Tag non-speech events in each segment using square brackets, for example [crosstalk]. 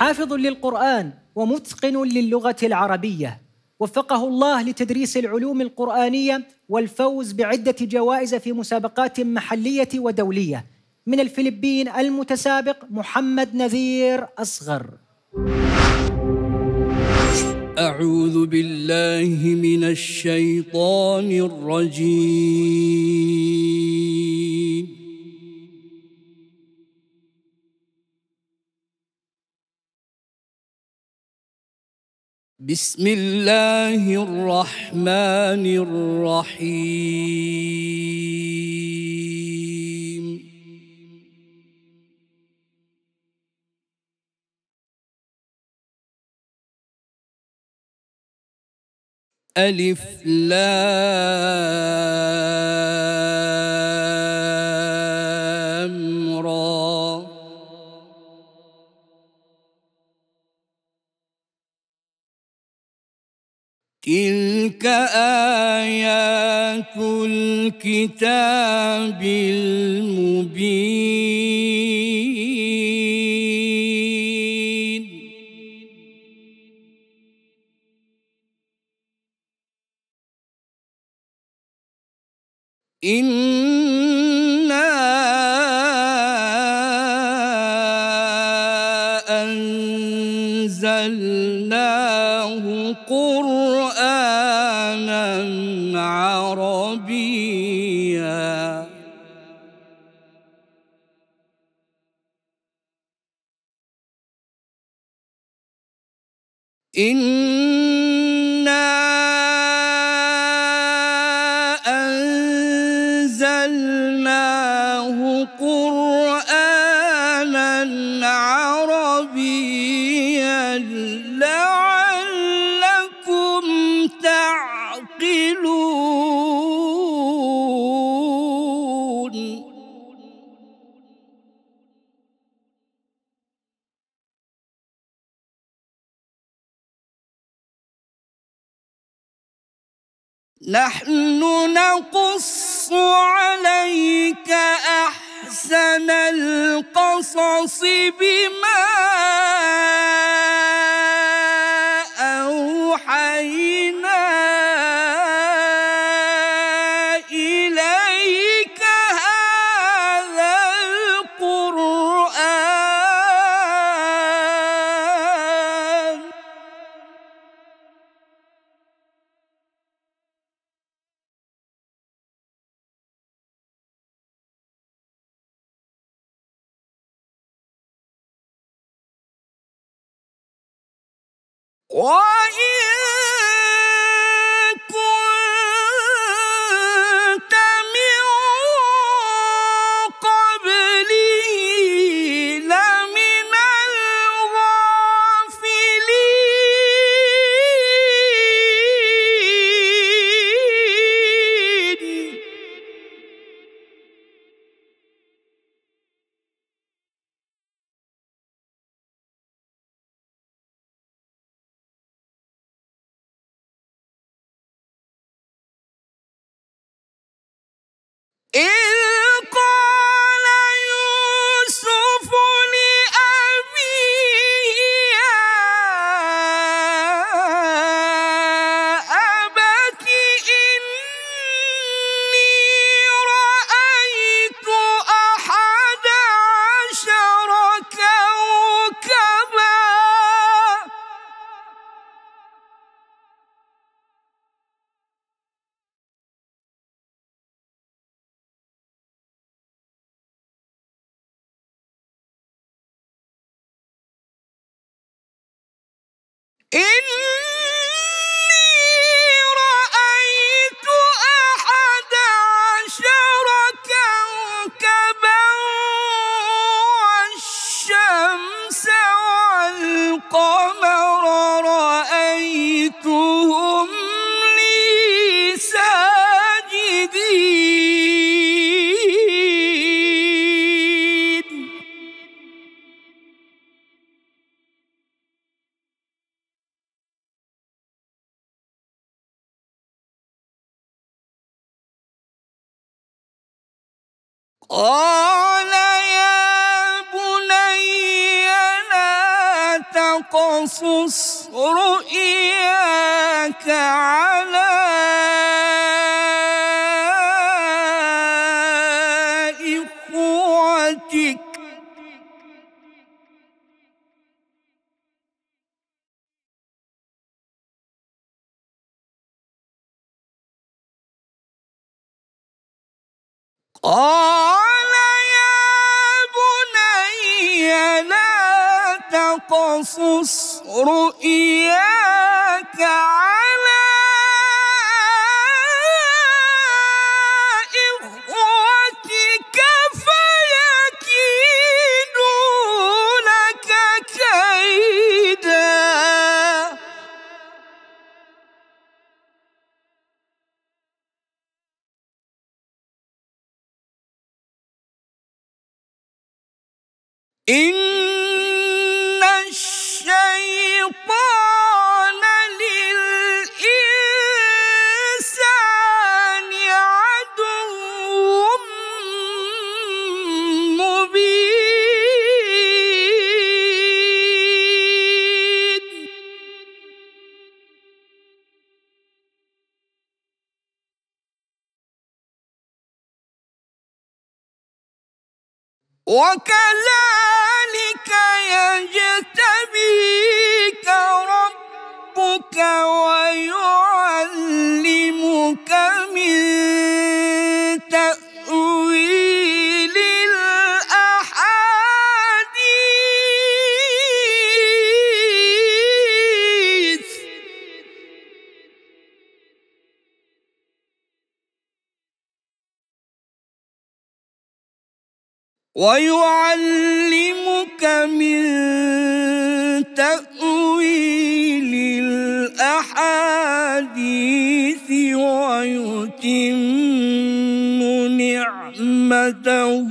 حافظ للقرآن ومتقن للغة العربية وفقه الله لتدريس العلوم القرآنية والفوز بعدة جوائز في مسابقات محلية ودولية من الفلبين المتسابق محمد نذير أصغر أعوذ بالله من الشيطان الرجيم بسم الله الرحمن الرحيم ألف لام تلك ايات الكتاب المبين انا انزلناه له قرانا عربيا إنا أنزلناه قرآنا عربيا لعلكم نحن نقص عليك أحسن القصص بما وإن إن قال يا بني لا تقصص رؤياك على إخوتك قال تقصص رؤياك عن Orca! ويعلمك من تأويل الأحاديث ويتم نعمته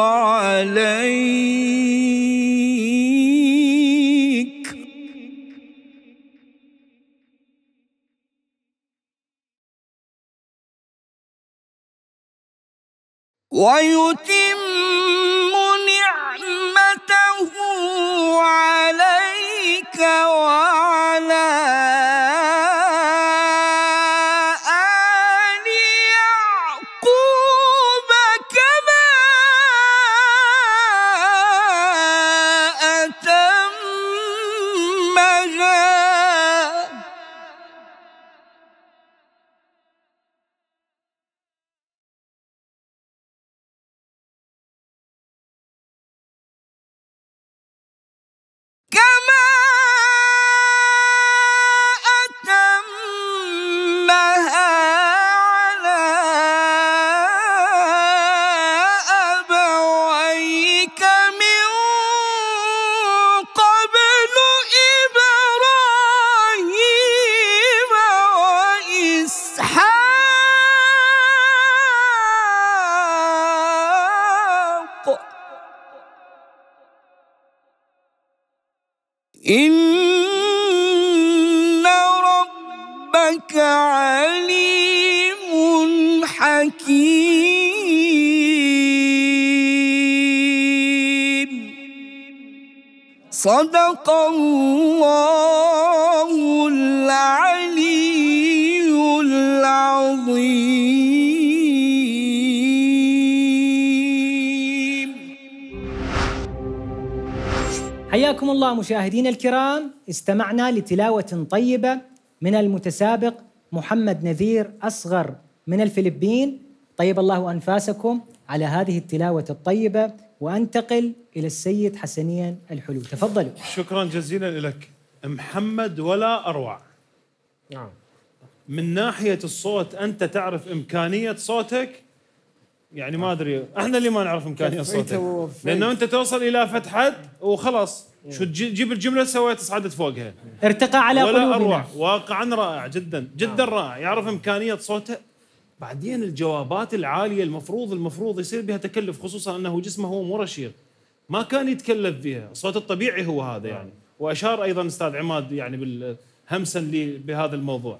عليك ويتم نعمته عليك وعلى صدق الله العلي العظيم حياكم الله مشاهدينا الكرام استمعنا لتلاوة طيبة من المتسابق محمد نذير أصغر من الفلبين طيب الله أنفاسكم على هذه التلاوة الطيبة وأنتقل إلى السيد حسنيا الحلو تفضلوا شكرا جزيلا لك محمد ولا أروع نعم من ناحية الصوت أنت تعرف إمكانية صوتك يعني ما أدري إحنا اللي ما نعرف إمكانية صوتك لأنه أنت توصل إلى فتحة وخلاص نعم. شو تجيب الجمله سويت صعدت فوقها ارتقى على ولا قلوبنا واقعا رائع جدا جدا نعم. رائع يعرف امكانيه صوته بعدين الجوابات العاليه المفروض المفروض يصير بها تكلف خصوصا انه جسمه هو مو رشيق ما كان يتكلف بها الصوت الطبيعي هو هذا يعني واشار ايضا استاذ عماد يعني بالهمسا لي بهذا الموضوع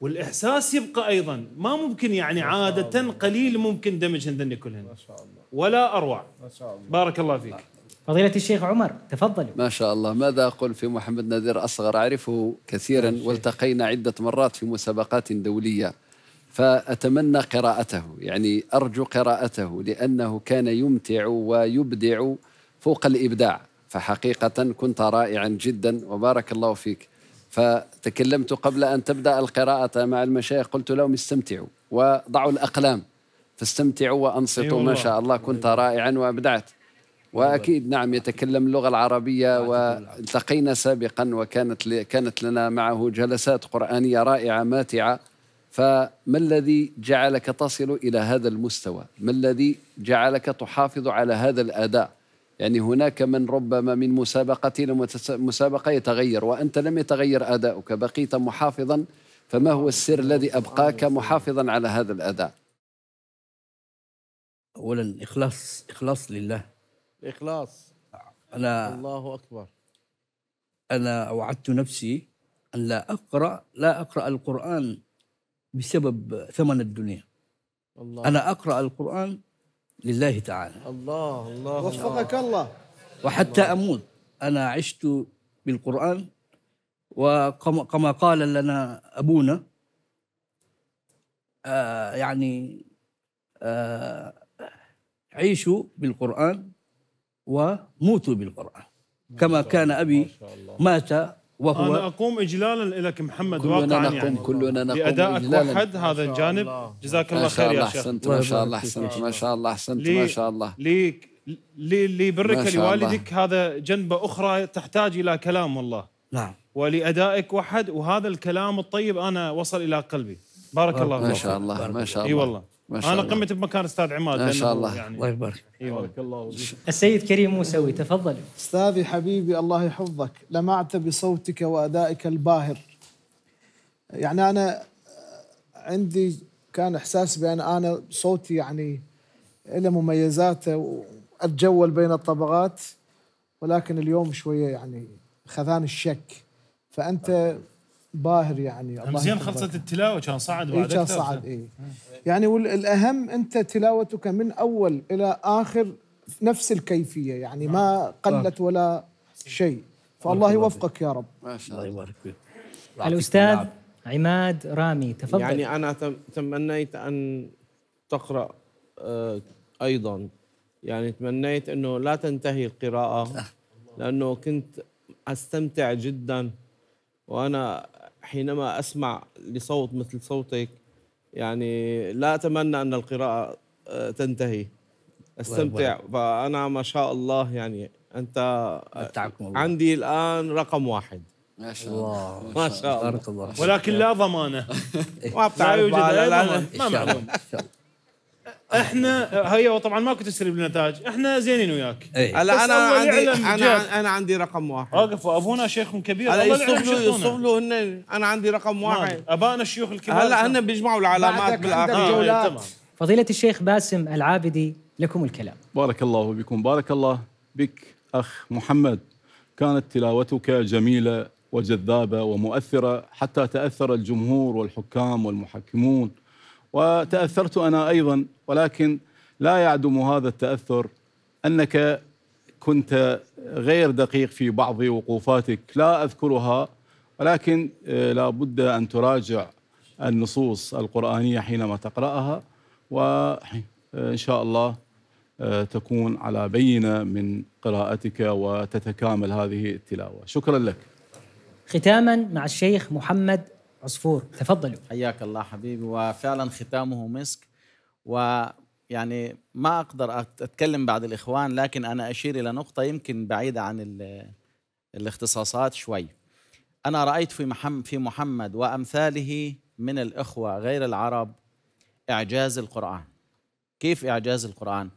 والاحساس يبقى ايضا ما ممكن يعني عاده قليل ممكن دمج هندني كلهن ما شاء الله ولا اروع ما شاء الله بارك الله فيك نعم. فضيلة الشيخ عمر تفضلوا ما شاء الله ماذا أقول في محمد نذير أصغر أعرفه كثيرا والتقينا عدة مرات في مسابقات دولية فأتمنى قراءته يعني أرجو قراءته لأنه كان يمتع ويبدع فوق الإبداع فحقيقة كنت رائعا جدا وبارك الله فيك فتكلمت قبل أن تبدأ القراءة مع المشايخ قلت لهم استمتعوا وضعوا الأقلام فاستمتعوا وأنصتوا أيوة ما شاء الله كنت رائعا وأبدعت واكيد نعم يتكلم اللغه العربيه والتقينا سابقا وكانت كانت لنا معه جلسات قرانيه رائعه ماتعه فما الذي جعلك تصل الى هذا المستوى؟ ما الذي جعلك تحافظ على هذا الاداء؟ يعني هناك من ربما من مسابقه الى مسابقه يتغير وانت لم يتغير اداؤك بقيت محافظا فما هو السر الذي ابقاك محافظا على هذا الاداء؟ اولا اخلاص اخلاص لله اخلاص انا الله اكبر انا وعدت نفسي ان لا اقرا لا اقرا القران بسبب ثمن الدنيا الله أنا أقرأ القرآن لله تعالى الله الله وفقك الله وحتى الله. أموت أنا عشت بالقرآن وكما قال لنا أبونا آه يعني آه عيشوا بالقرآن وموتوا بالقرآن كما كان أبي مات وهو أنا أقوم إجلالا لك محمد كلنا واقعا نقوم يعني كلنا نقوم بأدائك وحد هذا الجانب جزاك الله خير يا شيخ ما شاء الله أحسنت ما شاء الله أحسنت ما شاء الله ليك لبرك لوالدك هذا جنبة أخرى تحتاج إلى كلام والله نعم ولأدائك وحد وهذا الكلام الطيب أنا وصل إلى قلبي بارك الله فيك ما شاء الله ما شاء الله إي والله ما شاء الله انا قمت بمكان استاذ عماد ما شاء الله يعني الله يبارك بارك الله فيك السيد كريم موسوي تفضل استاذي حبيبي الله يحفظك لمعت بصوتك وادائك الباهر يعني انا آه، عندي كان احساس بان انا صوتي يعني له مميزاته واتجول بين الطبقات ولكن اليوم شويه يعني خذاني الشك فانت باهر يعني زين خلصت التلاوه كان صعد إيه، بعد كان صعد اي يعني والاهم انت تلاوتك من اول الى اخر نفس الكيفيه يعني ما نعم. قلت ولا شيء فالله يوفقك يا رب ما شاء الله يبارك فيك الاستاذ عماد رامي تفضل يعني انا تمنيت ان تقرا آه، ايضا يعني تمنيت انه لا تنتهي القراءه [laughs] لانه كنت استمتع جدا وانا حينما أسمع لصوت مثل صوتك يعني لا أتمنى أن القراءة آه، تنتهي استمتع فأنا ما شاء الله يعني أنت عندي الآن رقم واحد ما شاء الله ما شاء الله, ولكن لا ضمانه [laughs] ما بتعرف لا يوجد ما معلوم احنا هي طبعا ماكو تسريب بالنتائج احنا زينين وياك إيه. هلا انا عندي انا انا عندي رقم واحد واقف ابونا شيخ كبير الله يصب له يصب له هن انا عندي رقم نعم. واحد ابانا الشيوخ الكبار هلا هن بيجمعوا العلامات بالاخر آه، إيه، فضيلة الشيخ باسم العابدي لكم الكلام بارك الله بكم بارك الله بك اخ محمد كانت تلاوتك جميله وجذابه ومؤثره حتى تاثر الجمهور والحكام والمحكمون وتاثرت انا ايضا ولكن لا يعدم هذا التاثر انك كنت غير دقيق في بعض وقوفاتك لا اذكرها ولكن آه، لا بد ان تراجع النصوص القرانيه حينما تقراها وان آه، شاء الله آه، تكون على بينه من قراءتك وتتكامل هذه التلاوه شكرا لك ختاما مع الشيخ محمد عصفور تفضلوا حياك الله حبيبي وفعلا ختامه مسك ويعني ما اقدر اتكلم بعد الاخوان لكن انا اشير الى نقطه يمكن بعيده عن الاختصاصات شوي انا رايت في محمد في محمد وامثاله من الاخوه غير العرب اعجاز القران كيف اعجاز القران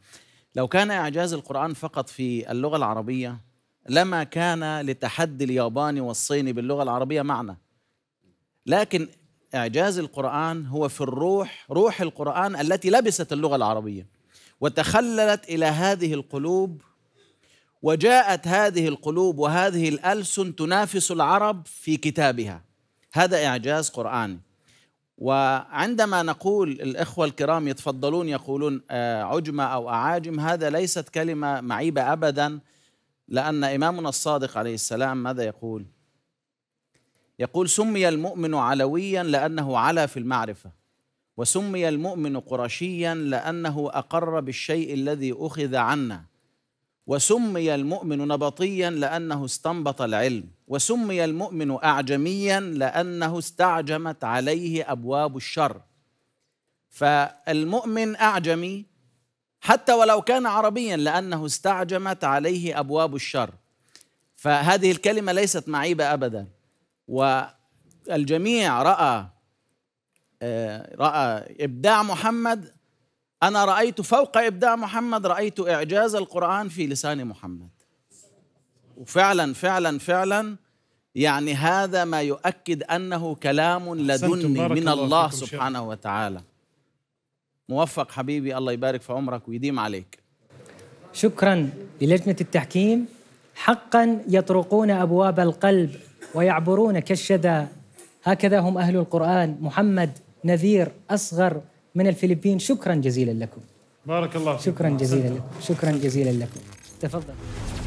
لو كان اعجاز القران فقط في اللغه العربيه لما كان لتحدي الياباني والصيني باللغه العربيه معنى لكن إعجاز القرآن هو في الروح روح القرآن التي لبست اللغة العربية وتخللت إلى هذه القلوب وجاءت هذه القلوب وهذه الألسن تنافس العرب في كتابها هذا إعجاز قرآني وعندما نقول الإخوة الكرام يتفضلون يقولون آه، عجمة أو أعاجم هذا ليست كلمة معيبة أبدا لأن إمامنا الصادق عليه السلام ماذا يقول يقول سمي المؤمن علويا لأنه علا في المعرفة وسمي المؤمن قرشيا لأنه أقر بالشيء الذي أخذ عنا وسمي المؤمن نبطيا لأنه استنبط العلم وسمي المؤمن أعجميا لأنه استعجمت عليه أبواب الشر فالمؤمن أعجمي حتى ولو كان عربيا لأنه استعجمت عليه أبواب الشر فهذه الكلمة ليست معيبة أبداً والجميع رأى آه، رأى إبداع محمد أنا رأيت فوق إبداع محمد رأيت إعجاز القرآن في لسان محمد وفعلا فعلا فعلا يعني هذا ما يؤكد أنه كلام لدني من الله سبحانه وتعالى موفق حبيبي الله يبارك في عمرك ويديم عليك شكرا للجنة التحكيم حقا يطرقون أبواب القلب ويعبرون كالشدى هكذا هم أهل القرآن محمد نذير أصغر من الفلبين شكرا جزيلا لكم بارك الله فيك شكرا جزيلا لكم شكرا جزيلا لكم تفضل